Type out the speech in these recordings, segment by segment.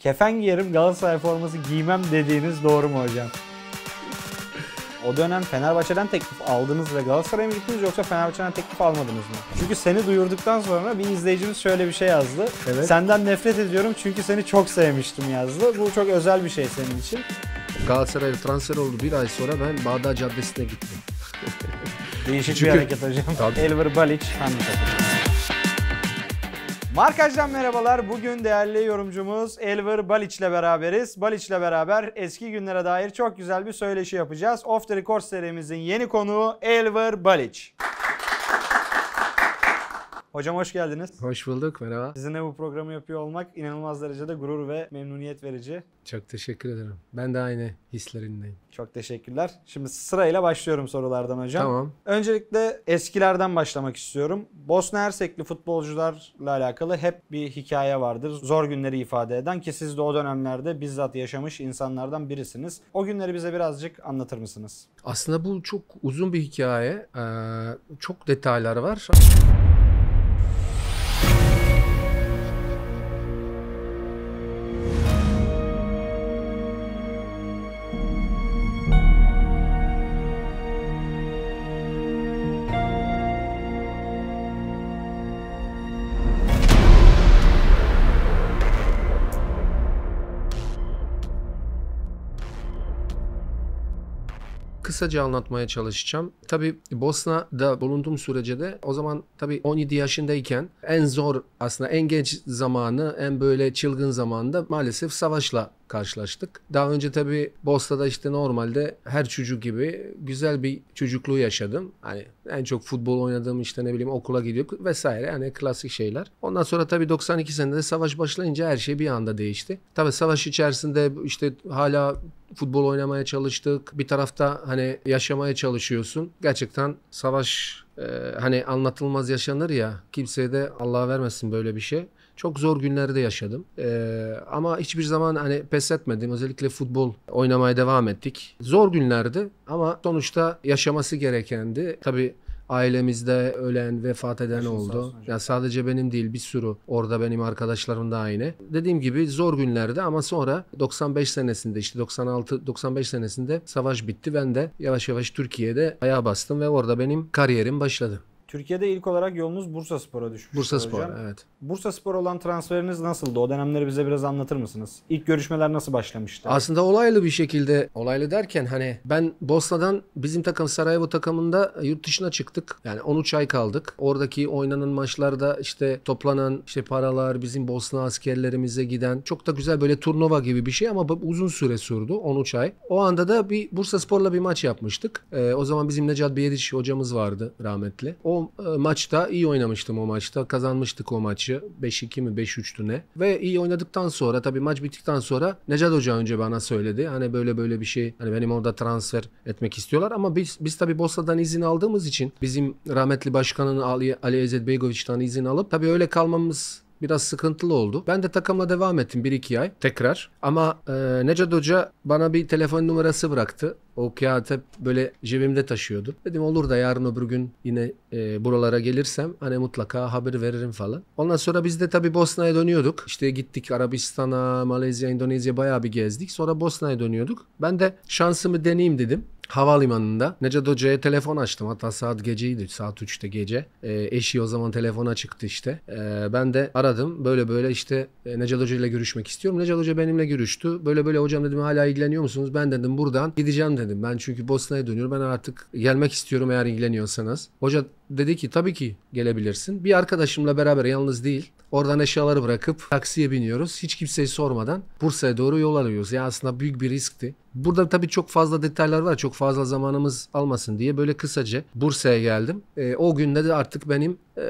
kefen giyerim Galatasaray forması giymem dediğiniz doğru mu hocam? O dönem Fenerbahçe'den teklif aldınız ve Galatasaray'a mı gittiniz yoksa Fenerbahçe'den teklif almadınız mı? Çünkü seni duyurduktan sonra bir izleyicimiz şöyle bir şey yazdı. Evet. Senden nefret ediyorum çünkü seni çok sevmiştim yazdı. Bu çok özel bir şey senin için. Galatasaray'a transfer oldu bir ay sonra ben Bağdat Caddesi'ne gittim. Değişik Çünkü... bir hareket hocam. Tabii. Elver Balic, Hamdi Markajdan merhabalar. Bugün değerli yorumcumuz Elver Balic ile beraberiz. Balic ile beraber eski günlere dair çok güzel bir söyleşi yapacağız. Off the Record serimizin yeni konuğu Elver Balic. Hocam hoş geldiniz. Hoş bulduk, merhaba. Sizinle bu programı yapıyor olmak inanılmaz derecede gurur ve memnuniyet verici. Çok teşekkür ederim. Ben de aynı hislerindeyim. Çok teşekkürler. Şimdi sırayla başlıyorum sorulardan hocam. Tamam. Öncelikle eskilerden başlamak istiyorum. Bosna Hersekli futbolcularla alakalı hep bir hikaye vardır. Zor günleri ifade eden ki siz de o dönemlerde bizzat yaşamış insanlardan birisiniz. O günleri bize birazcık anlatır mısınız? Aslında bu çok uzun bir hikaye. Ee, çok detaylar var. kısaca anlatmaya çalışacağım. Tabi Bosna'da bulunduğum sürece de o zaman tabi 17 yaşındayken en zor aslında en genç zamanı en böyle çılgın zamanda maalesef savaşla karşılaştık. Daha önce tabi Bosna'da işte normalde her çocuk gibi güzel bir çocukluğu yaşadım. Hani en çok futbol oynadığım işte ne bileyim okula gidiyorduk vesaire hani klasik şeyler. Ondan sonra tabi 92 senede savaş başlayınca her şey bir anda değişti. Tabi savaş içerisinde işte hala futbol oynamaya çalıştık. Bir tarafta hani yaşamaya çalışıyorsun. Gerçekten savaş e, hani anlatılmaz yaşanır ya. Kimseye de Allah vermesin böyle bir şey. Çok zor günlerde yaşadım. Ee, ama hiçbir zaman hani pes etmedim. Özellikle futbol oynamaya devam ettik. Zor günlerdi ama sonuçta yaşaması gerekendi. Tabii Ailemizde ölen, vefat eden Başınız oldu. Yani sadece benim değil bir sürü. Orada benim arkadaşlarım da aynı. Dediğim gibi zor günlerde ama sonra 95 senesinde işte 96 95 senesinde savaş bitti. Ben de yavaş yavaş Türkiye'de ayağa bastım ve orada benim kariyerim başladı. Türkiye'de ilk olarak yolunuz Bursa Spor'a düşmüş. Bursa Spor, hocam. evet. Bursa Spor olan transferiniz nasıldı? O dönemleri bize biraz anlatır mısınız? İlk görüşmeler nasıl başlamıştı? Aslında olaylı bir şekilde, olaylı derken hani ben Bosna'dan bizim takım Sarajevo takımında yurt dışına çıktık. Yani 13 ay kaldık. Oradaki oynanan maçlarda işte toplanan işte paralar bizim Bosna askerlerimize giden çok da güzel böyle turnuva gibi bir şey ama uzun süre sürdü 13 ay. O anda da bir Bursa Spor'la bir maç yapmıştık. Ee, o zaman bizim Necat Biyediç hocamız vardı rahmetli. O e, maçta iyi oynamıştım o maçta. Kazanmıştık o maçı. 5-2 mi 5-3'tü ne? Ve iyi oynadıktan sonra tabii maç bittikten sonra Necat Hoca önce bana söyledi. Hani böyle böyle bir şey hani benim orada transfer etmek istiyorlar ama biz biz tabii Bosna'dan izin aldığımız için bizim rahmetli başkanın Ali, Ali Ezzet Beygoviç'ten izin alıp tabii öyle kalmamız biraz sıkıntılı oldu. Ben de takımla devam ettim 1-2 ay tekrar. Ama e, Necat Hoca bana bir telefon numarası bıraktı. O kağıt hep böyle cebimde taşıyordu. Dedim olur da yarın öbür gün yine e, buralara gelirsem hani mutlaka haber veririm falan. Ondan sonra biz de tabii Bosna'ya dönüyorduk. İşte gittik Arabistan'a, Malezya, Endonezya bayağı bir gezdik. Sonra Bosna'ya dönüyorduk. Ben de şansımı deneyeyim dedim havalimanında Necat Hoca'ya telefon açtım. Hatta saat geceydi. Saat 3'te gece. E, eşi o zaman telefona çıktı işte. E, ben de aradım. Böyle böyle işte e, Necat Hoca ile görüşmek istiyorum. Necat Hoca benimle görüştü. Böyle böyle hocam dedim hala ilgileniyor musunuz? Ben dedim buradan gideceğim dedim. Ben çünkü Bosna'ya dönüyorum. Ben artık gelmek istiyorum eğer ilgileniyorsanız. Hoca dedi ki tabii ki gelebilirsin. Bir arkadaşımla beraber yalnız değil. Oradan eşyaları bırakıp taksiye biniyoruz. Hiç kimseyi sormadan Bursa'ya doğru yol alıyoruz. Ya yani aslında büyük bir riskti. Burada tabii çok fazla detaylar var. Çok fazla zamanımız almasın diye böyle kısaca Bursa'ya geldim. E, o günde de artık benim e,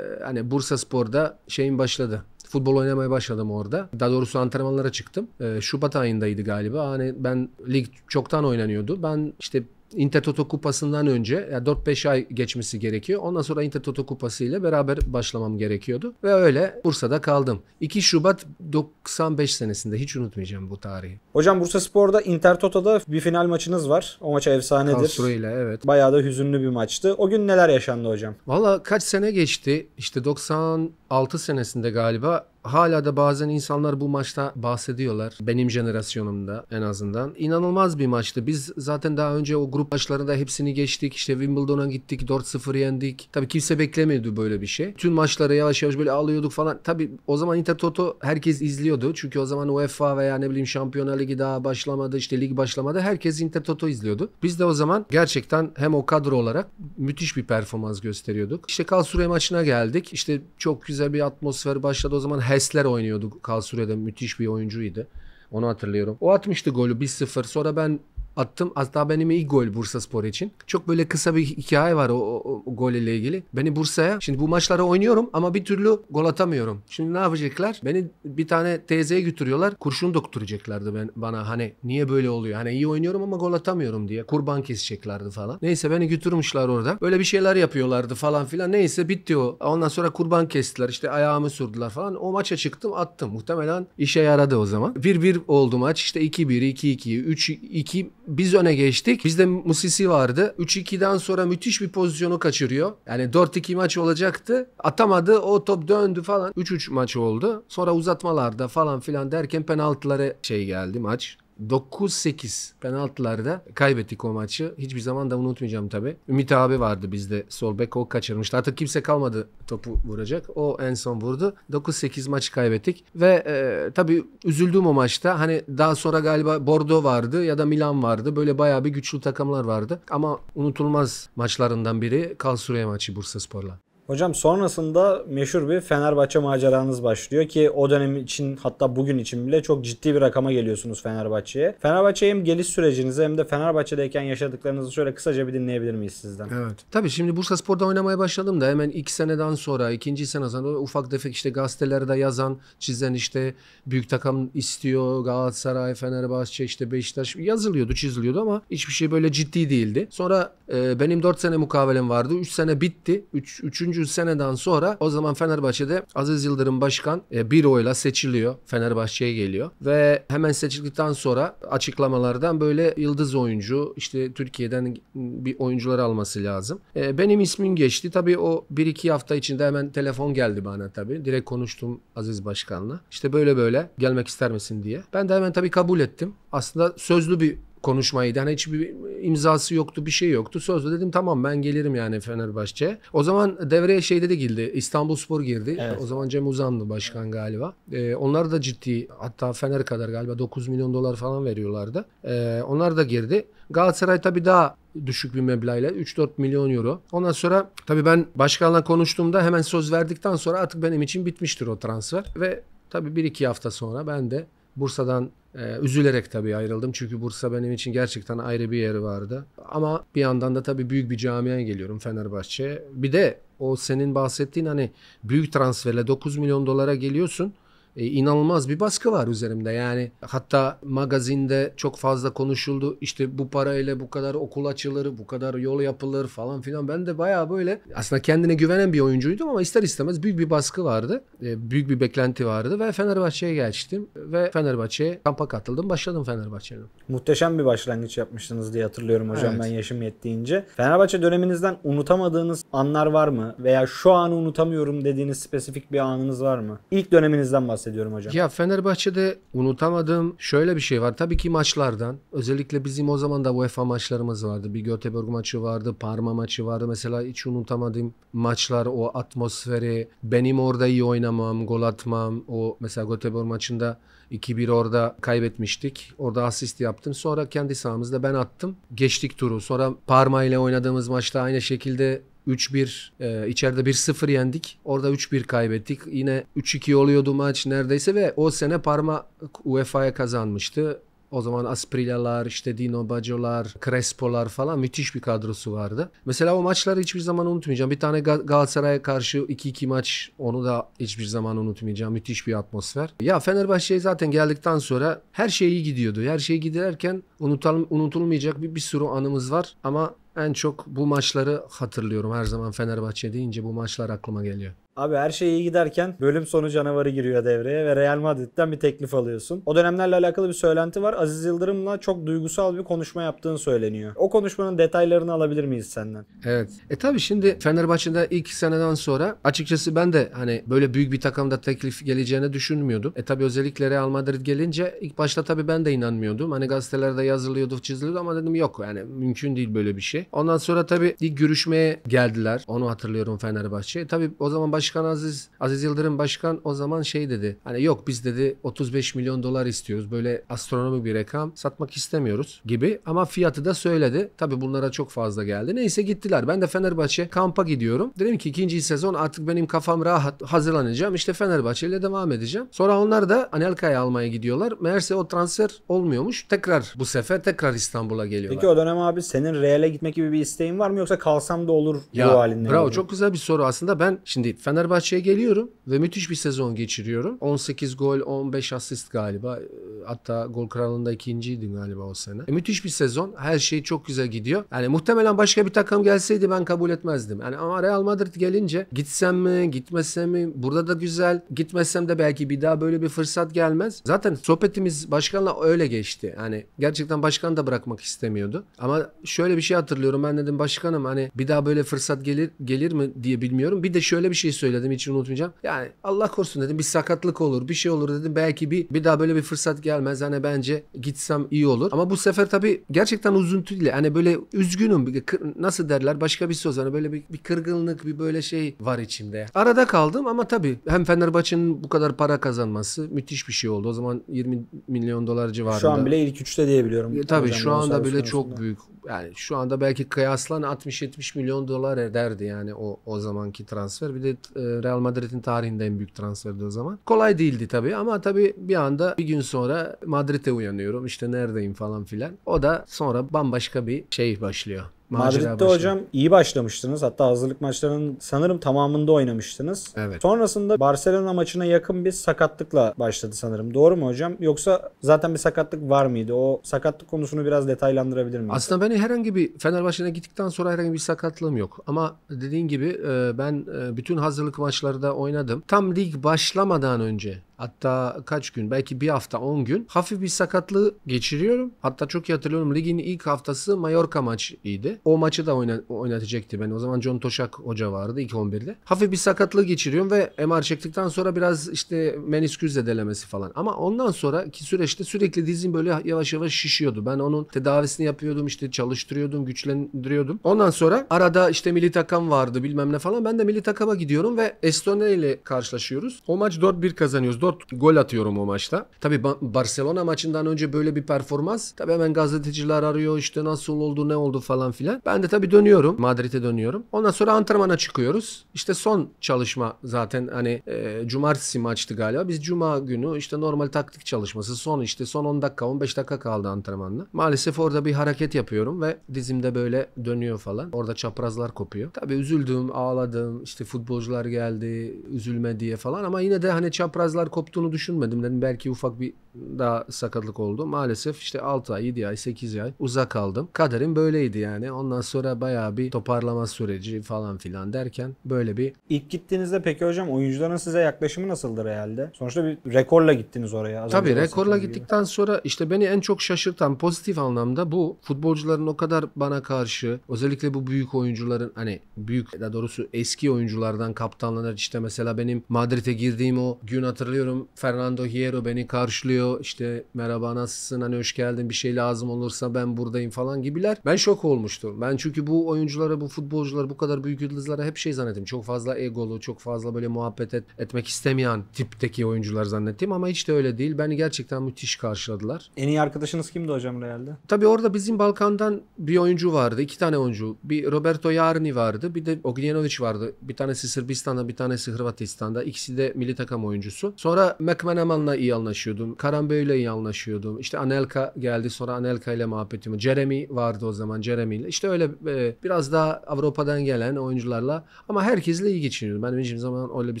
hani Bursa Spor'da şeyim başladı futbol oynamaya başladım orada. Daha doğrusu antrenmanlara çıktım. Ee, Şubat ayındaydı galiba. Hani ben lig çoktan oynanıyordu. Ben işte Inter-Toto Kupası'ndan önce yani 4-5 ay geçmesi gerekiyor. Ondan sonra Inter-Toto Kupası ile beraber başlamam gerekiyordu. Ve öyle Bursa'da kaldım. 2 Şubat 95 senesinde hiç unutmayacağım bu tarihi. Hocam Bursa Spor'da Inter-Toto'da bir final maçınız var. O maça efsanedir. Kalsura ile evet. Bayağı da hüzünlü bir maçtı. O gün neler yaşandı hocam? Valla kaç sene geçti? İşte 96 senesinde galiba Hala da bazen insanlar bu maçta bahsediyorlar. Benim jenerasyonumda en azından. İnanılmaz bir maçtı. Biz zaten daha önce o grup maçlarında hepsini geçtik. İşte Wimbledon'a gittik. 4-0 yendik. Tabii kimse beklemiyordu böyle bir şey. Tüm maçları yavaş yavaş böyle alıyorduk falan. Tabii o zaman Inter-Toto herkes izliyordu. Çünkü o zaman UEFA veya ne bileyim Şampiyonlar Ligi daha başlamadı. işte lig başlamadı. Herkes Inter-Toto izliyordu. Biz de o zaman gerçekten hem o kadro olarak müthiş bir performans gösteriyorduk. İşte Kalsure maçına geldik. İşte çok güzel bir atmosfer başladı. O zaman Hessler oynuyordu Kalsure'de müthiş bir oyuncuydu. Onu hatırlıyorum. O atmıştı golü 1-0. Sonra ben attım. Hatta benim ilk gol Bursa Spor için. Çok böyle kısa bir hikaye var o, o, o gol ile ilgili. Beni Bursa'ya şimdi bu maçlara oynuyorum ama bir türlü gol atamıyorum. Şimdi ne yapacaklar? Beni bir tane teyzeye götürüyorlar. Kurşun dokturacaklardı ben bana hani niye böyle oluyor? Hani iyi oynuyorum ama gol atamıyorum diye. Kurban keseceklerdi falan. Neyse beni götürmüşler orada. Böyle bir şeyler yapıyorlardı falan filan. Neyse bitti o. Ondan sonra kurban kestiler. İşte ayağımı sürdüler falan. O maça çıktım attım. Muhtemelen işe yaradı o zaman. 1-1 oldu maç. İşte 2-1, 2-2, 3-2 biz öne geçtik. Bizde Musisi vardı. 3-2'den sonra müthiş bir pozisyonu kaçırıyor. Yani 4-2 maç olacaktı. Atamadı. O top döndü falan. 3-3 maç oldu. Sonra uzatmalarda falan filan derken penaltılara şey geldi maç. 9-8 penaltılarda kaybettik o maçı. Hiçbir zaman da unutmayacağım tabii. Ümit abi vardı bizde sol bek o kaçırmıştı. Artık kimse kalmadı topu vuracak. O en son vurdu. 9-8 maçı kaybettik ve e, tabii üzüldüm o maçta. Hani daha sonra galiba Bordeaux vardı ya da Milan vardı. Böyle bayağı bir güçlü takımlar vardı. Ama unutulmaz maçlarından biri Kalsuriye maçı bursa sporla. Hocam sonrasında meşhur bir Fenerbahçe maceranız başlıyor ki o dönem için hatta bugün için bile çok ciddi bir rakama geliyorsunuz Fenerbahçe'ye. Fenerbahçe'ye hem geliş sürecinizi hem de Fenerbahçe'deyken yaşadıklarınızı şöyle kısaca bir dinleyebilir miyiz sizden? Evet. Tabii şimdi Bursa Spor'da oynamaya başladım da hemen iki seneden sonra, ikinci seneden sonra ufak tefek işte gazetelerde yazan, çizen işte büyük takım istiyor Galatasaray, Fenerbahçe, işte Beşiktaş yazılıyordu, çiziliyordu ama hiçbir şey böyle ciddi değildi. Sonra e, benim dört sene mukavelem vardı. üç sene bitti. üç üçüncü 300 seneden sonra o zaman Fenerbahçe'de Aziz Yıldırım Başkan e, bir oyla seçiliyor. Fenerbahçe'ye geliyor ve hemen seçildikten sonra açıklamalardan böyle yıldız oyuncu işte Türkiye'den bir oyuncular alması lazım. E, benim ismim geçti. Tabii o 1-2 hafta içinde hemen telefon geldi bana tabii. Direkt konuştum Aziz Başkan'la. İşte böyle böyle gelmek ister misin diye. Ben de hemen tabii kabul ettim. Aslında sözlü bir Konuşmayı, yani hiçbir imzası yoktu, bir şey yoktu. Sözde dedim tamam ben gelirim yani Fenerbahçe. O zaman devreye şeyde de girdi. İstanbulspor girdi. Evet. O zaman Cem Uzanlı başkan galiba. Ee, onlar da ciddi hatta Fener kadar galiba 9 milyon dolar falan veriyorlardı. Ee, onlar da girdi. Galatasaray tabii daha düşük bir meblağla 3-4 milyon euro. Ondan sonra tabii ben başkanla konuştuğumda hemen söz verdikten sonra artık benim için bitmiştir o transfer ve tabii 1-2 hafta sonra ben de Bursa'dan ee, üzülerek tabii ayrıldım çünkü Bursa benim için gerçekten ayrı bir yeri vardı. Ama bir yandan da tabii büyük bir camiye geliyorum Fenerbahçe'ye. Bir de o senin bahsettiğin hani büyük transferle 9 milyon dolara geliyorsun e, inanılmaz bir baskı var üzerimde. Yani hatta magazinde çok fazla konuşuldu. İşte bu parayla bu kadar okul açılır, bu kadar yol yapılır falan filan. Ben de bayağı böyle aslında kendine güvenen bir oyuncuydum ama ister istemez büyük bir baskı vardı. E, büyük bir beklenti vardı ve Fenerbahçe'ye geçtim ve Fenerbahçe'ye kampa katıldım. Başladım Fenerbahçe'nin. Muhteşem bir başlangıç yapmıştınız diye hatırlıyorum hocam evet. ben yaşım yettiğince. Fenerbahçe döneminizden unutamadığınız anlar var mı? Veya şu anı unutamıyorum dediğiniz spesifik bir anınız var mı? İlk döneminizden bahsediyorum bahsediyorum hocam. Ya Fenerbahçe'de unutamadığım şöyle bir şey var. Tabii ki maçlardan. Özellikle bizim o zaman da UEFA maçlarımız vardı. Bir Göteborg maçı vardı, Parma maçı vardı. Mesela hiç unutamadığım maçlar o atmosferi, benim orada iyi oynamam, gol atmam. O mesela Göteborg maçında 2-1 orada kaybetmiştik. Orada asist yaptım. Sonra kendi sahamızda ben attım. Geçtik turu. Sonra Parma ile oynadığımız maçta aynı şekilde 3-1 e, içeride 1-0 yendik. Orada 3-1 kaybettik. Yine 3-2 oluyordu maç neredeyse ve o sene Parma UEFA'ya kazanmıştı. O zaman Asprila'lar, işte Dino Baggio'lar, Crespo'lar falan müthiş bir kadrosu vardı. Mesela o maçları hiçbir zaman unutmayacağım. Bir tane Galatasaray'a karşı 2-2 maç onu da hiçbir zaman unutmayacağım. Müthiş bir atmosfer. Ya Fenerbahçe'ye zaten geldikten sonra her şey iyi gidiyordu. Her şey giderken unutalım, unutulmayacak bir, bir sürü anımız var. Ama en çok bu maçları hatırlıyorum. Her zaman Fenerbahçe deyince bu maçlar aklıma geliyor. Abi her şey iyi giderken bölüm sonu canavarı giriyor devreye ve Real Madrid'den bir teklif alıyorsun. O dönemlerle alakalı bir söylenti var. Aziz Yıldırım'la çok duygusal bir konuşma yaptığın söyleniyor. O konuşmanın detaylarını alabilir miyiz senden? Evet. E tabi şimdi Fenerbahçe'de ilk seneden sonra açıkçası ben de hani böyle büyük bir takımda teklif geleceğini düşünmüyordum. E tabi özellikle Real Madrid gelince ilk başta tabi ben de inanmıyordum. Hani gazetelerde yazılıyordu çiziliyordu ama dedim yok yani mümkün değil böyle bir şey. Ondan sonra tabi ilk görüşmeye geldiler. Onu hatırlıyorum Fenerbahçe. E tabi o zaman baş Başkan Aziz Aziz Yıldırım Başkan o zaman şey dedi. Hani yok biz dedi 35 milyon dolar istiyoruz. Böyle astronomik bir rakam satmak istemiyoruz gibi ama fiyatı da söyledi. Tabi bunlara çok fazla geldi. Neyse gittiler. Ben de Fenerbahçe kampa gidiyorum. Dedim ki ikinci sezon artık benim kafam rahat hazırlanacağım. İşte Fenerbahçe ile devam edeceğim. Sonra onlar da Anelka'yı almaya gidiyorlar. Meğerse o transfer olmuyormuş. Tekrar bu sefer tekrar İstanbul'a geliyorlar. Peki o dönem abi senin Real'e gitmek gibi bir isteğin var mı yoksa kalsam da olur ya, bu halinde? Bravo mi? çok güzel bir soru aslında. Ben şimdi Fenerbahçe Fenerbahçe'ye geliyorum ve müthiş bir sezon geçiriyorum. 18 gol, 15 asist galiba. Ee, hatta gol kralında ikinciydim galiba o sene. E, müthiş bir sezon. Her şey çok güzel gidiyor. Yani muhtemelen başka bir takım gelseydi ben kabul etmezdim. Yani ama Real Madrid gelince gitsem mi, gitmesem mi? Burada da güzel. Gitmesem de belki bir daha böyle bir fırsat gelmez. Zaten sohbetimiz başkanla öyle geçti. Yani gerçekten başkan da bırakmak istemiyordu. Ama şöyle bir şey hatırlıyorum. Ben dedim başkanım hani bir daha böyle fırsat gelir gelir mi diye bilmiyorum. Bir de şöyle bir şey söyledim hiç unutmayacağım. Yani Allah korusun dedim bir sakatlık olur bir şey olur dedim. Belki bir bir daha böyle bir fırsat gelmez. Hani bence gitsem iyi olur. Ama bu sefer tabii gerçekten üzüntüyle hani böyle üzgünüm. Nasıl derler başka bir söz. Hani böyle bir, bir kırgınlık bir böyle şey var içimde. Arada kaldım ama tabii hem Fenerbahçe'nin bu kadar para kazanması müthiş bir şey oldu. O zaman 20 milyon dolar civarında. Şu an bile ilk üçte diyebiliyorum. E, tabii Hocam, şu anda bile çok büyük. Yani şu anda belki kıyaslan 60-70 milyon dolar ederdi yani o o zamanki transfer. Bir de e, Real Madrid'in tarihinde en büyük transferdi o zaman. Kolay değildi tabii ama tabii bir anda bir gün sonra Madrid'e uyanıyorum. İşte neredeyim falan filan. O da sonra bambaşka bir şey başlıyor. Madrid'de hocam iyi başlamıştınız. Hatta hazırlık maçlarının sanırım tamamında oynamıştınız. Evet. Sonrasında Barcelona maçına yakın bir sakatlıkla başladı sanırım. Doğru mu hocam? Yoksa zaten bir sakatlık var mıydı? O sakatlık konusunu biraz detaylandırabilir miyiz? Aslında ben herhangi bir Fenerbahçe'ne gittikten sonra herhangi bir sakatlığım yok. Ama dediğin gibi e, ben e, bütün hazırlık maçlarında oynadım. Tam lig başlamadan önce Hatta kaç gün belki bir hafta 10 gün hafif bir sakatlığı geçiriyorum. Hatta çok iyi hatırlıyorum ligin ilk haftası Mallorca maçıydı. O maçı da oynatacaktı ben. O zaman John Toşak hoca vardı ilk 11'de. Hafif bir sakatlığı geçiriyorum ve MR çektikten sonra biraz işte menisküs zedelemesi falan. Ama ondan sonraki süreçte sürekli dizim böyle yavaş yavaş şişiyordu. Ben onun tedavisini yapıyordum işte çalıştırıyordum güçlendiriyordum. Ondan sonra arada işte milli Takım vardı bilmem ne falan. Ben de milli Takıma gidiyorum ve Estonya ile karşılaşıyoruz. O maç 4-1 kazanıyoruz. 4 gol atıyorum o maçta. Tabi Barcelona maçından önce böyle bir performans. Tabi hemen gazeteciler arıyor işte nasıl oldu ne oldu falan filan. Ben de tabi dönüyorum. Madrid'e dönüyorum. Ondan sonra antrenmana çıkıyoruz. İşte son çalışma zaten hani e, cumartesi maçtı galiba. Biz cuma günü işte normal taktik çalışması son işte son 10 dakika 15 dakika kaldı antrenmanda. Maalesef orada bir hareket yapıyorum ve dizimde böyle dönüyor falan. Orada çaprazlar kopuyor. Tabi üzüldüm, ağladım. İşte futbolcular geldi, üzülme diye falan ama yine de hani çaprazlar kopuyor koptuğunu düşünmedim. Dedim belki ufak bir daha sakatlık oldu. Maalesef işte 6 ay, 7 ay, 8 ay uzak kaldım. Kaderim böyleydi yani. Ondan sonra bayağı bir toparlama süreci falan filan derken böyle bir... İlk gittiğinizde peki hocam oyuncuların size yaklaşımı nasıldır herhalde Sonuçta bir rekorla gittiniz oraya. Az Tabii rekorla gittikten gibi. sonra işte beni en çok şaşırtan pozitif anlamda bu. Futbolcuların o kadar bana karşı özellikle bu büyük oyuncuların hani büyük daha doğrusu eski oyunculardan kaptanlar işte mesela benim Madrid'e girdiğim o gün hatırlıyorum gidiyorum. Fernando Hierro beni karşılıyor. İşte merhaba nasılsın hani hoş geldin bir şey lazım olursa ben buradayım falan gibiler. Ben şok olmuştum. Ben çünkü bu oyunculara bu futbolculara bu kadar büyük yıldızlara hep şey zannettim. Çok fazla egolu çok fazla böyle muhabbet et, etmek istemeyen tipteki oyuncular zannettim ama hiç de öyle değil. Beni gerçekten müthiş karşıladılar. En iyi arkadaşınız kimdi hocam Real'de? Tabii orada bizim Balkan'dan bir oyuncu vardı. iki tane oyuncu. Bir Roberto Yarni vardı. Bir de Ognjenovic vardı. Bir tanesi Sırbistan'da bir tanesi Hırvatistan'da. İkisi de milli takım oyuncusu. Sonra Sonra McManaman'la iyi anlaşıyordum. Karambeyle iyi anlaşıyordum. İşte Anelka geldi sonra Anelka ile muhabbetim. Jeremy vardı o zaman Jeremy ile. İşte öyle e, biraz daha Avrupa'dan gelen oyuncularla ama herkesle iyi geçiniyordum. Benim hiçbir zaman öyle bir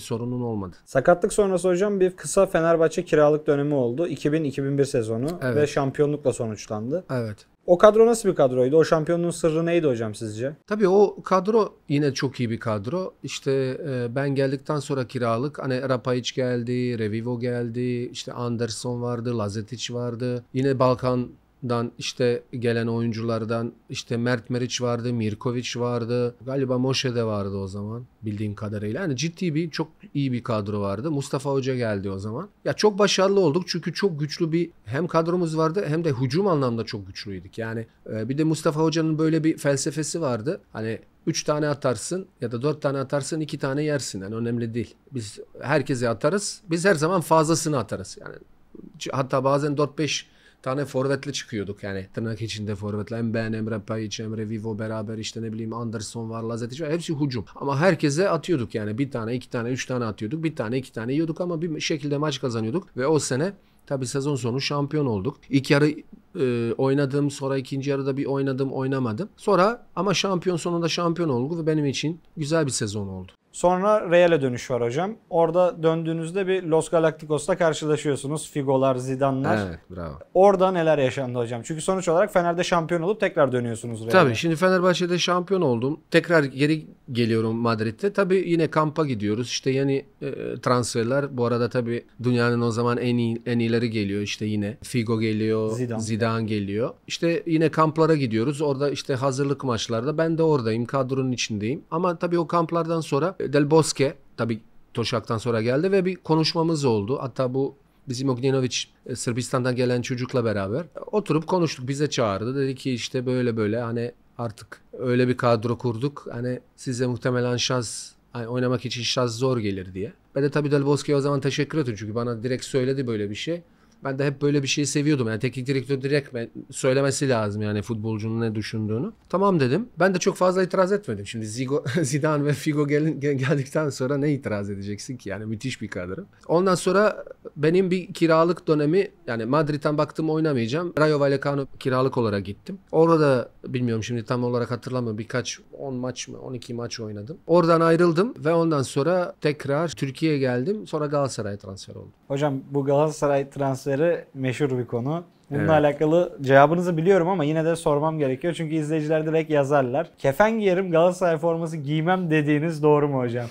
sorunun olmadı. Sakatlık sonrası hocam bir kısa Fenerbahçe kiralık dönemi oldu. 2000-2001 sezonu evet. ve şampiyonlukla sonuçlandı. Evet. O kadro nasıl bir kadroydu? O şampiyonluğun sırrı neydi hocam sizce? Tabii o kadro yine çok iyi bir kadro. İşte e, ben geldikten sonra kiralık hani Rapayic geldi, Revivo geldi, işte Anderson vardı, Lazetic vardı. Yine Balkan dan işte gelen oyunculardan işte Mert Meriç vardı, Mirkoviç vardı. Galiba Moşe de vardı o zaman bildiğim kadarıyla. Yani ciddi bir çok iyi bir kadro vardı. Mustafa Hoca geldi o zaman. Ya çok başarılı olduk çünkü çok güçlü bir hem kadromuz vardı hem de hücum anlamda çok güçlüydük. Yani e, bir de Mustafa Hoca'nın böyle bir felsefesi vardı. Hani 3 tane atarsın ya da 4 tane atarsın 2 tane yersin. Yani önemli değil. Biz herkese atarız. Biz her zaman fazlasını atarız. Yani hatta bazen 4-5 tane forvetle çıkıyorduk yani tırnak içinde forvetle. Hem ben Emre Payic, Emre Vivo beraber işte ne bileyim Anderson var, Lazetic var. Hepsi hücum. Ama herkese atıyorduk yani bir tane, iki tane, üç tane atıyorduk. Bir tane, iki tane yiyorduk ama bir şekilde maç kazanıyorduk. Ve o sene Tabi sezon sonu şampiyon olduk. İlk yarı e, oynadım sonra ikinci yarıda bir oynadım oynamadım. Sonra ama şampiyon sonunda şampiyon oldu ve benim için güzel bir sezon oldu. Sonra Real'e dönüş var hocam. Orada döndüğünüzde bir Los Galacticos'la karşılaşıyorsunuz. Figo'lar, Zidane'lar. Evet bravo. Orada neler yaşandı hocam? Çünkü sonuç olarak Fener'de şampiyon olup tekrar dönüyorsunuz Real'e. Tabii şimdi Fenerbahçe'de şampiyon oldum. Tekrar geri geliyorum Madrid'de. Tabii yine kampa gidiyoruz. İşte yeni e, transferler. Bu arada tabii dünyanın o zaman en iyi, en iyileri geliyor. işte yine Figo geliyor, Zidane. Zidane geliyor. İşte yine kamplara gidiyoruz. Orada işte hazırlık maçlarda ben de oradayım. Kadronun içindeyim. Ama tabii o kamplardan sonra Del Bosque tabii Toşak'tan sonra geldi ve bir konuşmamız oldu. Hatta bu bizim Ognjenovic e, Sırbistan'dan gelen çocukla beraber oturup konuştuk. Bize çağırdı. Dedi ki işte böyle böyle hani Artık öyle bir kadro kurduk. Hani size muhtemelen şans hani oynamak için şans zor gelir diye. Ben de tabii Del Bosque'ye o zaman teşekkür ettim. Çünkü bana direkt söyledi böyle bir şey. Ben de hep böyle bir şeyi seviyordum. Yani teknik direktör direkt söylemesi lazım yani futbolcunun ne düşündüğünü. Tamam dedim. Ben de çok fazla itiraz etmedim. Şimdi Zigo, Zidane ve Figo gelin, geldikten sonra ne itiraz edeceksin ki? Yani müthiş bir kadro. Ondan sonra benim bir kiralık dönemi yani Madrid'den baktım oynamayacağım. Rayo Vallecano kiralık olarak gittim. Orada bilmiyorum şimdi tam olarak hatırlamıyorum. Birkaç 10 maç mı 12 maç oynadım. Oradan ayrıldım ve ondan sonra tekrar Türkiye'ye geldim. Sonra Galatasaray transfer oldu Hocam bu Galatasaray transfer refleksleri meşhur bir konu. Bununla evet. alakalı cevabınızı biliyorum ama yine de sormam gerekiyor. Çünkü izleyiciler direkt yazarlar. Kefen giyerim Galatasaray forması giymem dediğiniz doğru mu hocam?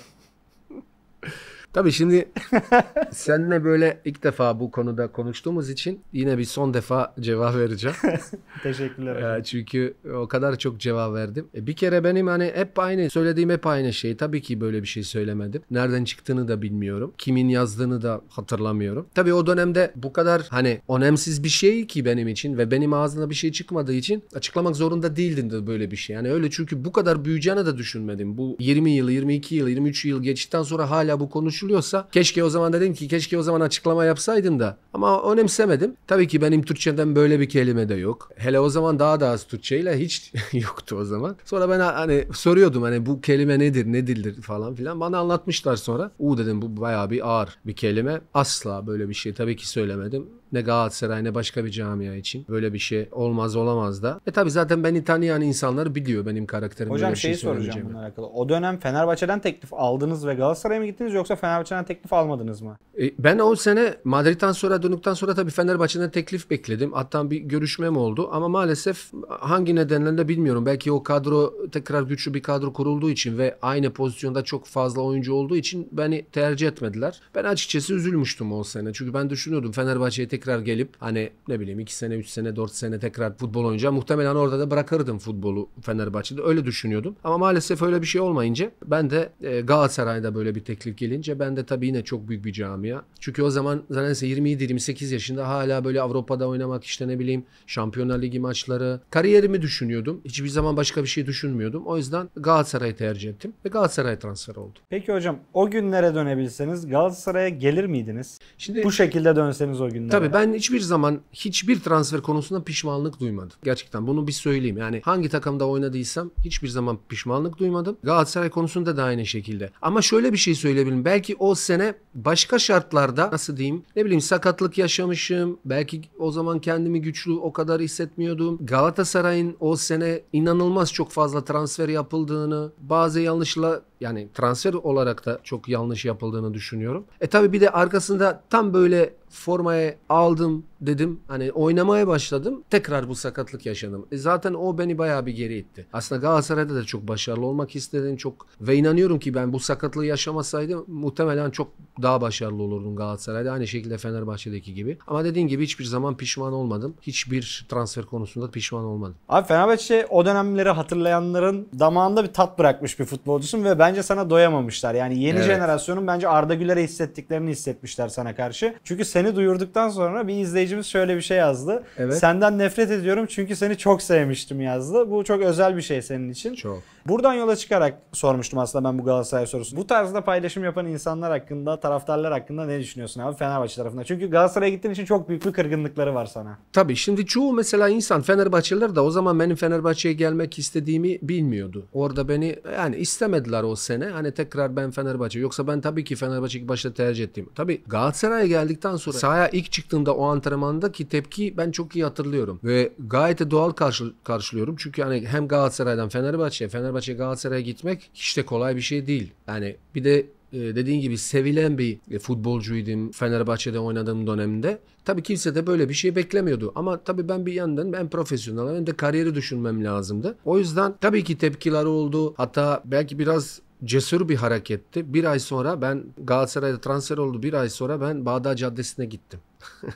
Tabii şimdi seninle böyle ilk defa bu konuda konuştuğumuz için yine bir son defa cevap vereceğim. Teşekkürler. Ee, hocam. Çünkü o kadar çok cevap verdim. E, bir kere benim hani hep aynı söylediğim hep aynı şey. Tabii ki böyle bir şey söylemedim. Nereden çıktığını da bilmiyorum. Kimin yazdığını da hatırlamıyorum. Tabii o dönemde bu kadar hani önemsiz bir şey ki benim için ve benim ağzımda bir şey çıkmadığı için açıklamak zorunda değildim de böyle bir şey. Yani öyle çünkü bu kadar büyüyeceğini de düşünmedim. Bu 20 yıl, 22 yıl, 23 yıl geçtikten sonra hala bu konuşuluyor konuşuluyorsa keşke o zaman dedim ki keşke o zaman açıklama yapsaydım da ama önemsemedim. Tabii ki benim Türkçeden böyle bir kelime de yok. Hele o zaman daha da az Türkçeyle hiç yoktu o zaman. Sonra ben hani soruyordum hani bu kelime nedir ne dildir falan filan. Bana anlatmışlar sonra. U dedim bu bayağı bir ağır bir kelime. Asla böyle bir şey tabii ki söylemedim. Ne Galatasaray ne başka bir camia için. Böyle bir şey olmaz olamaz da. E tabi zaten beni tanıyan insanlar biliyor benim karakterimi. Hocam şey şeyi şey soracağım bununla alakalı. O dönem Fenerbahçe'den teklif aldınız ve Galatasaray'a mı gittiniz yoksa Fenerbahçe'den teklif almadınız mı? E, ben o sene Madrid'den sonra döndükten sonra tabi Fenerbahçe'den teklif bekledim. Hatta bir görüşmem oldu ama maalesef hangi nedenlerle bilmiyorum. Belki o kadro tekrar güçlü bir kadro kurulduğu için ve aynı pozisyonda çok fazla oyuncu olduğu için beni tercih etmediler. Ben açıkçası üzülmüştüm o sene. Çünkü ben düşünüyordum Fenerbahçe'ye tekrar gelip hani ne bileyim 2 sene 3 sene 4 sene tekrar futbol oynayacağım. Muhtemelen orada da bırakırdım futbolu Fenerbahçe'de. Öyle düşünüyordum. Ama maalesef öyle bir şey olmayınca ben de e, Galatasaray'da böyle bir teklif gelince ben de tabii yine çok büyük bir camia. Çünkü o zaman zannederse 27-28 yaşında hala böyle Avrupa'da oynamak işte ne bileyim Şampiyonlar Ligi maçları. Kariyerimi düşünüyordum. Hiçbir zaman başka bir şey düşünmüyordum. O yüzden Galatasaray'ı tercih ettim ve Galatasaray transfer oldu. Peki hocam o günlere dönebilseniz Galatasaray'a gelir miydiniz? Şimdi bu şekilde dönseniz o günlere. Tabii yani ben hiçbir zaman hiçbir transfer konusunda pişmanlık duymadım. Gerçekten bunu bir söyleyeyim. Yani hangi takımda oynadıysam hiçbir zaman pişmanlık duymadım. Galatasaray konusunda da aynı şekilde. Ama şöyle bir şey söyleyebilirim. Belki o sene başka şartlarda nasıl diyeyim ne bileyim sakatlık yaşamışım. Belki o zaman kendimi güçlü o kadar hissetmiyordum. Galatasaray'ın o sene inanılmaz çok fazla transfer yapıldığını, bazı yanlışla yani transfer olarak da çok yanlış yapıldığını düşünüyorum. E tabi bir de arkasında tam böyle formaya aldım dedim. Hani oynamaya başladım. Tekrar bu sakatlık yaşadım. E zaten o beni bayağı bir geri itti. Aslında Galatasaray'da da çok başarılı olmak istedim çok ve inanıyorum ki ben bu sakatlığı yaşamasaydım muhtemelen çok daha başarılı olurdum Galatasaray'da. Aynı şekilde Fenerbahçe'deki gibi. Ama dediğim gibi hiçbir zaman pişman olmadım. Hiçbir transfer konusunda pişman olmadım. Abi Fenerbahçe o dönemleri hatırlayanların damağında bir tat bırakmış bir futbolcusun ve ben bence sana doyamamışlar. Yani yeni evet. jenerasyonun bence Arda Güler'e hissettiklerini hissetmişler sana karşı. Çünkü seni duyurduktan sonra bir izleyicimiz şöyle bir şey yazdı. Evet. Senden nefret ediyorum çünkü seni çok sevmiştim yazdı. Bu çok özel bir şey senin için. Çok. Buradan yola çıkarak sormuştum aslında ben bu Galatasaray sorusunu. Bu tarzda paylaşım yapan insanlar hakkında, taraftarlar hakkında ne düşünüyorsun abi Fenerbahçe tarafında? Çünkü Galatasaray'a gittiğin için çok büyük bir kırgınlıkları var sana. Tabii şimdi çoğu mesela insan Fenerbahçeliler de o zaman benim Fenerbahçe'ye gelmek istediğimi bilmiyordu. Orada beni yani istemediler o sene hani tekrar ben Fenerbahçe. Yoksa ben tabii ki Fenerbahçe ilk başta tercih ettim Tabii Galatasaray'a geldikten sonra sahaya ilk çıktığımda o antrenmandaki tepki ben çok iyi hatırlıyorum. Ve gayet de doğal karşı, karşılıyorum. Çünkü hani hem Galatasaray'dan Fenerbahçe'ye, Fenerbahçe Galatasaray'a gitmek hiç de kolay bir şey değil. Yani bir de e, dediğin gibi sevilen bir e, futbolcuydum Fenerbahçe'de oynadığım dönemde. Tabii kimse de böyle bir şey beklemiyordu. Ama tabii ben bir yandan ben profesyonel hem de kariyeri düşünmem lazımdı. O yüzden tabii ki tepkiler oldu. Hatta belki biraz cesur bir hareketti. Bir ay sonra ben Galatasaray'da transfer oldu. Bir ay sonra ben Bağdat Caddesi'ne gittim.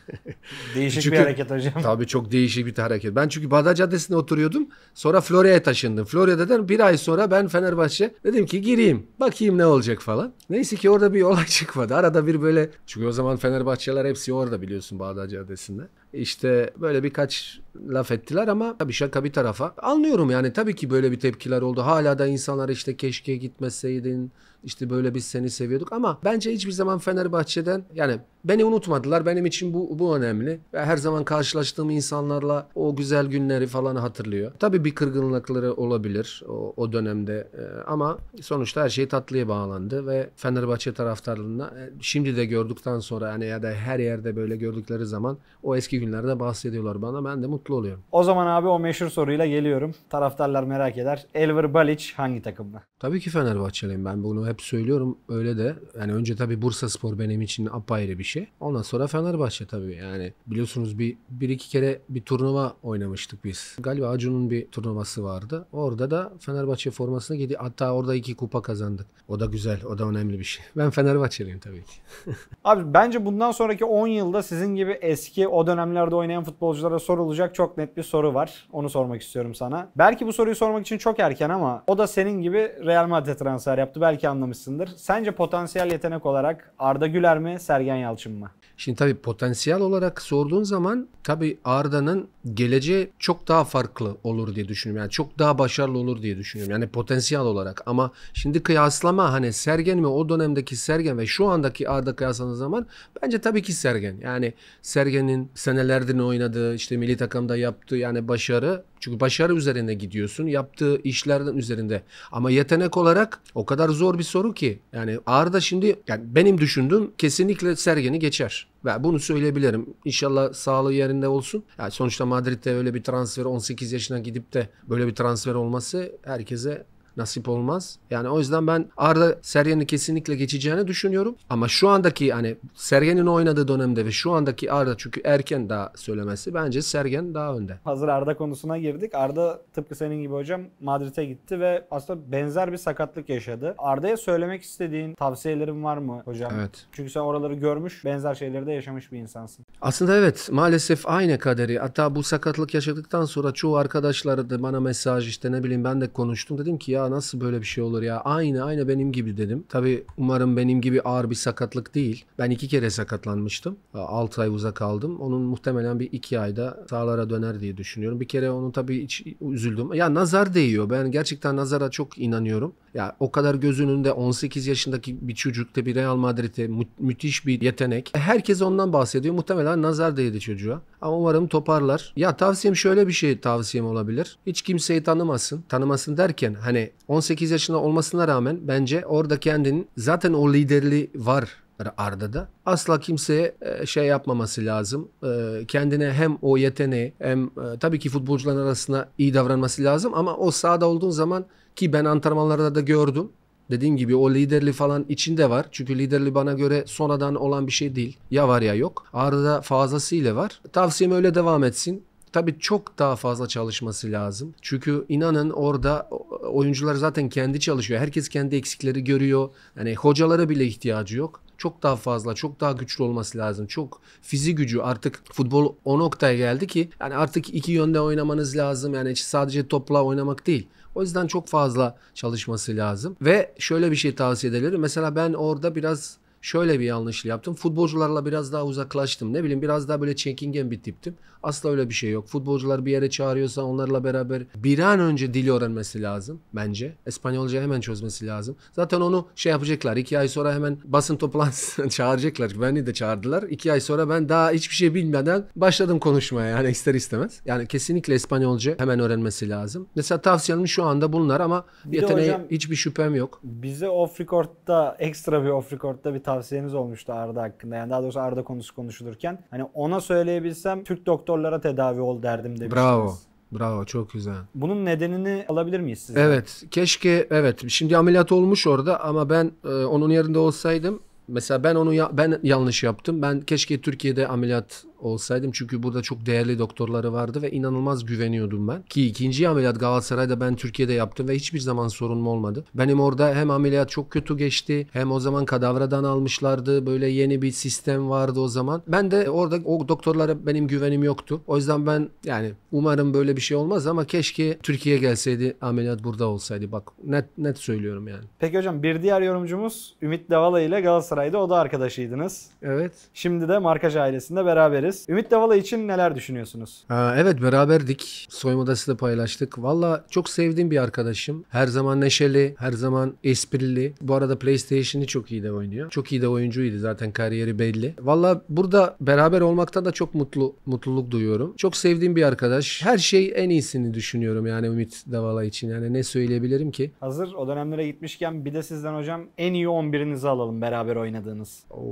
değişik çünkü, bir hareket hocam. Tabii çok değişik bir hareket. Ben çünkü Bağdat Caddesi'nde oturuyordum. Sonra Florya'ya taşındım. Florya'dan bir ay sonra ben Fenerbahçe dedim ki gireyim. Bakayım ne olacak falan. Neyse ki orada bir olay çıkmadı. Arada bir böyle çünkü o zaman Fenerbahçeler hepsi orada biliyorsun Bağdat Caddesi'nde. İşte böyle birkaç laf ettiler ama tabii şaka bir tarafa. Anlıyorum yani tabii ki böyle bir tepkiler oldu. Hala da insanlar işte keşke gitmeseydin. işte böyle biz seni seviyorduk ama bence hiçbir zaman Fenerbahçe'den yani beni unutmadılar. Benim için bu bu önemli. Ve her zaman karşılaştığım insanlarla o güzel günleri falan hatırlıyor. Tabii bir kırgınlıkları olabilir o, o dönemde e, ama sonuçta her şey tatlıya bağlandı ve Fenerbahçe taraftarlığına e, şimdi de gördükten sonra yani ya da her yerde böyle gördükleri zaman o eski günlerde bahsediyorlar bana. Ben de mutlu oluyorum. O zaman abi o meşhur soruyla geliyorum. Taraftarlar merak eder. Elver Balic hangi takımda? Tabii ki Fenerbahçeliyim ben. Bunu hep söylüyorum. Öyle de. Yani önce tabii Bursa Spor benim için apayrı bir şey. Ondan sonra Fenerbahçe tabii. Yani biliyorsunuz bir, bir iki kere bir turnuva oynamıştık biz. Galiba Acun'un bir turnuvası vardı. Orada da Fenerbahçe formasını giydi. Hatta orada iki kupa kazandık. O da güzel. O da önemli bir şey. Ben Fenerbahçeliyim tabii ki. abi bence bundan sonraki 10 yılda sizin gibi eski o dönemde dönemlerde oynayan futbolculara sorulacak çok net bir soru var. Onu sormak istiyorum sana. Belki bu soruyu sormak için çok erken ama o da senin gibi Real Madrid transfer yaptı. Belki anlamışsındır. Sence potansiyel yetenek olarak Arda Güler mi, Sergen Yalçın mı? Şimdi tabii potansiyel olarak sorduğun zaman tabii Arda'nın geleceği çok daha farklı olur diye düşünüyorum. Yani çok daha başarılı olur diye düşünüyorum. Yani potansiyel olarak ama şimdi kıyaslama hani Sergen mi o dönemdeki Sergen ve şu andaki Arda kıyaslandığı zaman bence tabii ki Sergen. Yani Sergen'in senelerdir oynadığı işte milli takımda yaptığı yani başarı çünkü başarı üzerine gidiyorsun. Yaptığı işlerden üzerinde. Ama yetenek olarak o kadar zor bir soru ki. Yani Arda şimdi yani benim düşündüğüm kesinlikle Sergen'i geçer. Ve bunu söyleyebilirim. İnşallah sağlığı yerinde olsun. Yani sonuçta Madrid'de öyle bir transfer 18 yaşına gidip de böyle bir transfer olması herkese nasip olmaz. Yani o yüzden ben Arda Sergen'i kesinlikle geçeceğini düşünüyorum. Ama şu andaki hani Sergen'in oynadığı dönemde ve şu andaki Arda çünkü erken daha söylemesi bence Sergen daha önde. Hazır Arda konusuna girdik. Arda tıpkı senin gibi hocam Madrid'e gitti ve aslında benzer bir sakatlık yaşadı. Arda'ya söylemek istediğin tavsiyelerin var mı hocam? Evet. Çünkü sen oraları görmüş, benzer şeyleri de yaşamış bir insansın. Aslında evet maalesef aynı kaderi. Hatta bu sakatlık yaşadıktan sonra çoğu arkadaşları da bana mesaj işte ne bileyim ben de konuştum. Dedim ki ya nasıl böyle bir şey olur ya aynı aynı benim gibi dedim. Tabi umarım benim gibi ağır bir sakatlık değil. Ben iki kere sakatlanmıştım. 6 ay uza kaldım. Onun muhtemelen bir iki ayda sağlara döner diye düşünüyorum. Bir kere onu tabi hiç üzüldüm. Ya nazar değiyor. Ben gerçekten nazara çok inanıyorum. Ya o kadar göz önünde 18 yaşındaki bir çocukta bir Real Madrid'e mü- müthiş bir yetenek. Herkes ondan bahsediyor. Muhtemelen nazar değdi çocuğa. Ama umarım toparlar. Ya tavsiyem şöyle bir şey tavsiyem olabilir. Hiç kimseyi tanımasın. Tanımasın derken hani 18 yaşında olmasına rağmen bence orada kendinin zaten o liderliği var ee, Arda'da. Asla kimseye e, şey yapmaması lazım. Ee, kendine hem o yeteneği hem e, tabii ki futbolcuların arasında iyi davranması lazım ama o sahada olduğun zaman ki ben antrenmanlarda da gördüm. Dediğim gibi o liderliği falan içinde var. Çünkü liderliği bana göre sonradan olan bir şey değil. Ya var ya yok. Arda fazlasıyla var. Tavsiyem öyle devam etsin. Tabii çok daha fazla çalışması lazım. Çünkü inanın orada oyuncular zaten kendi çalışıyor. Herkes kendi eksikleri görüyor. Yani hocalara bile ihtiyacı yok çok daha fazla, çok daha güçlü olması lazım. Çok fizi gücü artık futbol o noktaya geldi ki yani artık iki yönde oynamanız lazım. Yani hiç sadece topla oynamak değil. O yüzden çok fazla çalışması lazım. Ve şöyle bir şey tavsiye ederim. Mesela ben orada biraz şöyle bir yanlışlık yaptım. Futbolcularla biraz daha uzaklaştım. Ne bileyim biraz daha böyle çekingen bir tiptim. Asla öyle bir şey yok. Futbolcular bir yere çağırıyorsa onlarla beraber bir an önce dili öğrenmesi lazım bence. İspanyolca hemen çözmesi lazım. Zaten onu şey yapacaklar. iki ay sonra hemen basın toplantısına çağıracaklar. Beni de çağırdılar. İki ay sonra ben daha hiçbir şey bilmeden başladım konuşmaya yani ister istemez. Yani kesinlikle İspanyolca hemen öğrenmesi lazım. Mesela tavsiyem şu anda bunlar ama bir yeteneğe hocam, hiçbir şüphem yok. Bize off record'da ekstra bir off record'da bir tavsiyeniz olmuştu Arda hakkında. Yani daha doğrusu Arda konusu konuşulurken. Hani ona söyleyebilsem Türk doktor doktorlara tedavi ol derdim demiştiniz. Bravo. Bravo çok güzel. Bunun nedenini alabilir miyiz sizden? Evet keşke evet şimdi ameliyat olmuş orada ama ben e, onun yerinde olsaydım mesela ben onu ya, ben yanlış yaptım. Ben keşke Türkiye'de ameliyat olsaydım çünkü burada çok değerli doktorları vardı ve inanılmaz güveniyordum ben. Ki ikinci ameliyat Galatasaray'da ben Türkiye'de yaptım ve hiçbir zaman sorunum olmadı. Benim orada hem ameliyat çok kötü geçti hem o zaman kadavradan almışlardı. Böyle yeni bir sistem vardı o zaman. Ben de orada o doktorlara benim güvenim yoktu. O yüzden ben yani umarım böyle bir şey olmaz ama keşke Türkiye'ye gelseydi ameliyat burada olsaydı. Bak net net söylüyorum yani. Peki hocam bir diğer yorumcumuz Ümit Davala ile Galatasaray'da o da arkadaşıydınız. Evet. Şimdi de Markaj ailesinde beraberiz beraberiz. Ümit Davala için neler düşünüyorsunuz? Ha, evet beraberdik. Soyma da paylaştık. Valla çok sevdiğim bir arkadaşım. Her zaman neşeli, her zaman esprili. Bu arada PlayStation'ı çok iyi de oynuyor. Çok iyi de oyuncuydu zaten kariyeri belli. Valla burada beraber olmaktan da çok mutlu mutluluk duyuyorum. Çok sevdiğim bir arkadaş. Her şey en iyisini düşünüyorum yani Ümit Davala için. Yani ne söyleyebilirim ki? Hazır o dönemlere gitmişken bir de sizden hocam en iyi 11'inizi alalım beraber oynadığınız. Oo.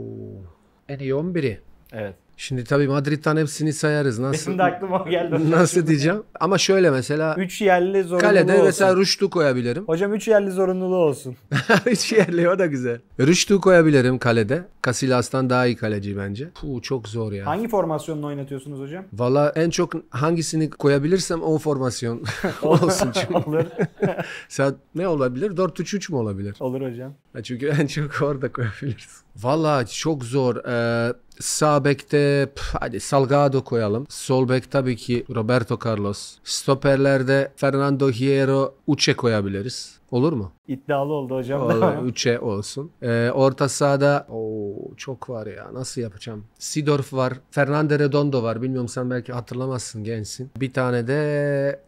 En iyi 11'i. Evet. Şimdi tabii Madrid'den hepsini sayarız. Nasıl, Benim de aklıma geldi. Nasıl diyeceğim? Ama şöyle mesela. Üç yerli zorunlu Kalede olsun. mesela Rüştü koyabilirim. Hocam üç yerli zorunluluğu olsun. üç yerli o da güzel. Rüştü koyabilirim kalede. Casillas'tan daha iyi kaleci bence. Puh, çok zor ya. Hangi formasyonla oynatıyorsunuz hocam? Valla en çok hangisini koyabilirsem o formasyon olsun. Çünkü. Olur. Sen ne olabilir? 4-3-3 mü olabilir? Olur hocam. Çünkü en çok orada koyabilirsin. Valla çok zor. Ee, Sağ bekte hadi Salgado koyalım. Sol bek tabii ki Roberto Carlos. Stoperlerde Fernando Hierro, Uche koyabiliriz. Olur mu? İddialı oldu hocam. Olur, 3'e olsun. Ee, orta sahada oo, çok var ya nasıl yapacağım? Sidorf var. Fernando Redondo var. Bilmiyorum sen belki hatırlamazsın gençsin. Bir tane de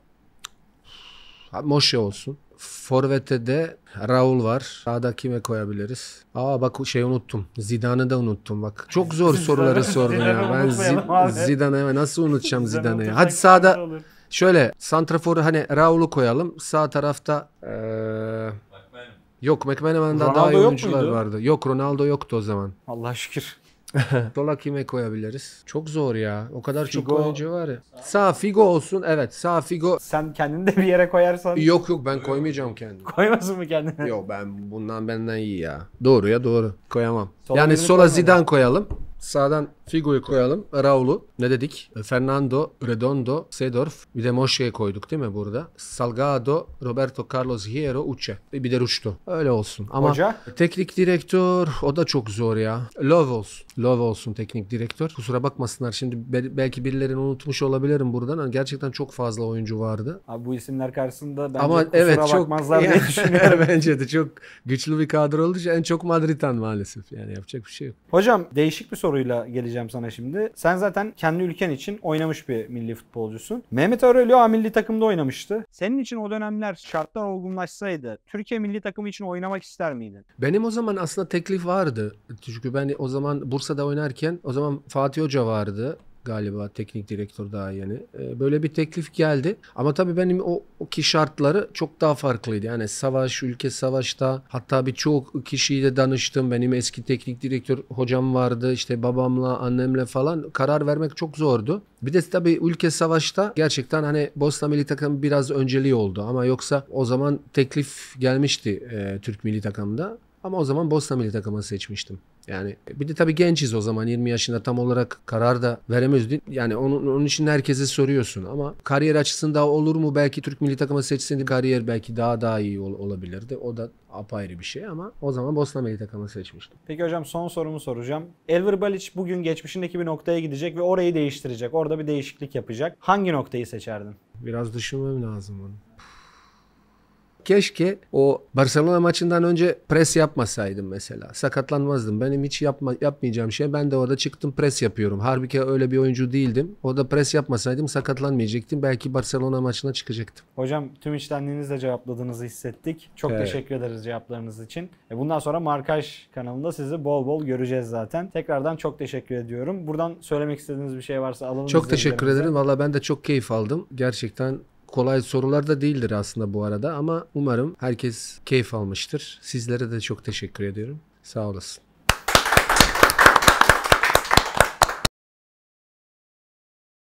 Moşe olsun. Forvet'te de Raul var. Sağda kime koyabiliriz? Aa bak şey unuttum. Zidane'ı da unuttum bak. Çok zor soruları sordun ya. Ben Zid- Zidane'ı nasıl unutacağım Zidane'yi? Hadi sağda şöyle santraforu hani Raul'u koyalım. Sağ tarafta ee, Yok McManaman'dan daha iyi oyuncular muydu? vardı. Yok Ronaldo yoktu o zaman. Allah şükür. Solak kime koyabiliriz? Çok zor ya. O kadar Figo. çok oyuncu var ya. Sağ Figo olsun. Evet sağ Figo. Sen kendini de bir yere koyarsan. Yok yok ben koymayacağım kendimi. Koymasın mı kendini? Yok ben bundan benden iyi ya. Doğru ya doğru. Koyamam. Sola yani sola Zidane koyalım. Sağdan Figo'yu koyalım. Raul'u ne dedik? Fernando, Redondo, Sedorf. Bir de Moşe'ye koyduk değil mi burada? Salgado, Roberto Carlos Hierro, Uche. Bir de Ruchto. Öyle olsun. Ama Hoca? teknik direktör o da çok zor ya. Love olsun. Love olsun teknik direktör. Kusura bakmasınlar şimdi belki birilerini unutmuş olabilirim buradan. Hani gerçekten çok fazla oyuncu vardı. Abi bu isimler karşısında bence Ama kusura evet, çok, bakmazlar yani, diye düşünüyorum. bence de çok güçlü bir kadro olduğu için en çok Madrid'den maalesef. Yani yapacak bir şey yok. Hocam değişik bir soruyla geleceğim söyleyeceğim sana şimdi. Sen zaten kendi ülken için oynamış bir milli futbolcusun. Mehmet Aurelio A milli takımda oynamıştı. Senin için o dönemler şartlar olgunlaşsaydı Türkiye milli takımı için oynamak ister miydin? Benim o zaman aslında teklif vardı. Çünkü ben o zaman Bursa'da oynarken o zaman Fatih Hoca vardı galiba teknik direktör daha yeni. E, böyle bir teklif geldi. Ama tabii benim o, o ki şartları çok daha farklıydı. Yani savaş, ülke savaşta hatta birçok kişiyle danıştım. Benim eski teknik direktör hocam vardı. işte babamla, annemle falan karar vermek çok zordu. Bir de tabii ülke savaşta gerçekten hani Bosna milli takım biraz önceliği oldu ama yoksa o zaman teklif gelmişti e, Türk milli takımda. Ama o zaman Bosna milli takımını seçmiştim. Yani bir de tabii gençiz o zaman 20 yaşında tam olarak karar da veremezdin. Yani onun, onun için herkese soruyorsun ama kariyer açısından olur mu belki Türk milli takımı seçseydi kariyer belki daha daha iyi ol, olabilirdi. O da apayrı bir şey ama o zaman Bosna milli takımı seçmiştim. Peki hocam son sorumu soracağım. Elver Balic bugün geçmişindeki bir noktaya gidecek ve orayı değiştirecek. Orada bir değişiklik yapacak. Hangi noktayı seçerdin? Biraz düşünmem lazım bunu. Keşke o Barcelona maçından önce pres yapmasaydım mesela. Sakatlanmazdım. Benim hiç yapma, yapmayacağım şey. Ben de orada çıktım pres yapıyorum. Halbuki öyle bir oyuncu değildim. Orada pres yapmasaydım sakatlanmayacaktım. Belki Barcelona maçına çıkacaktım. Hocam tüm işlemlerinizle cevapladığınızı hissettik. Çok evet. teşekkür ederiz cevaplarınız için. E, bundan sonra Markaj kanalında sizi bol bol göreceğiz zaten. Tekrardan çok teşekkür ediyorum. Buradan söylemek istediğiniz bir şey varsa alalım. Çok teşekkür ederim. Valla ben de çok keyif aldım. Gerçekten kolay sorular da değildir aslında bu arada ama umarım herkes keyif almıştır. Sizlere de çok teşekkür ediyorum. Sağ olasın.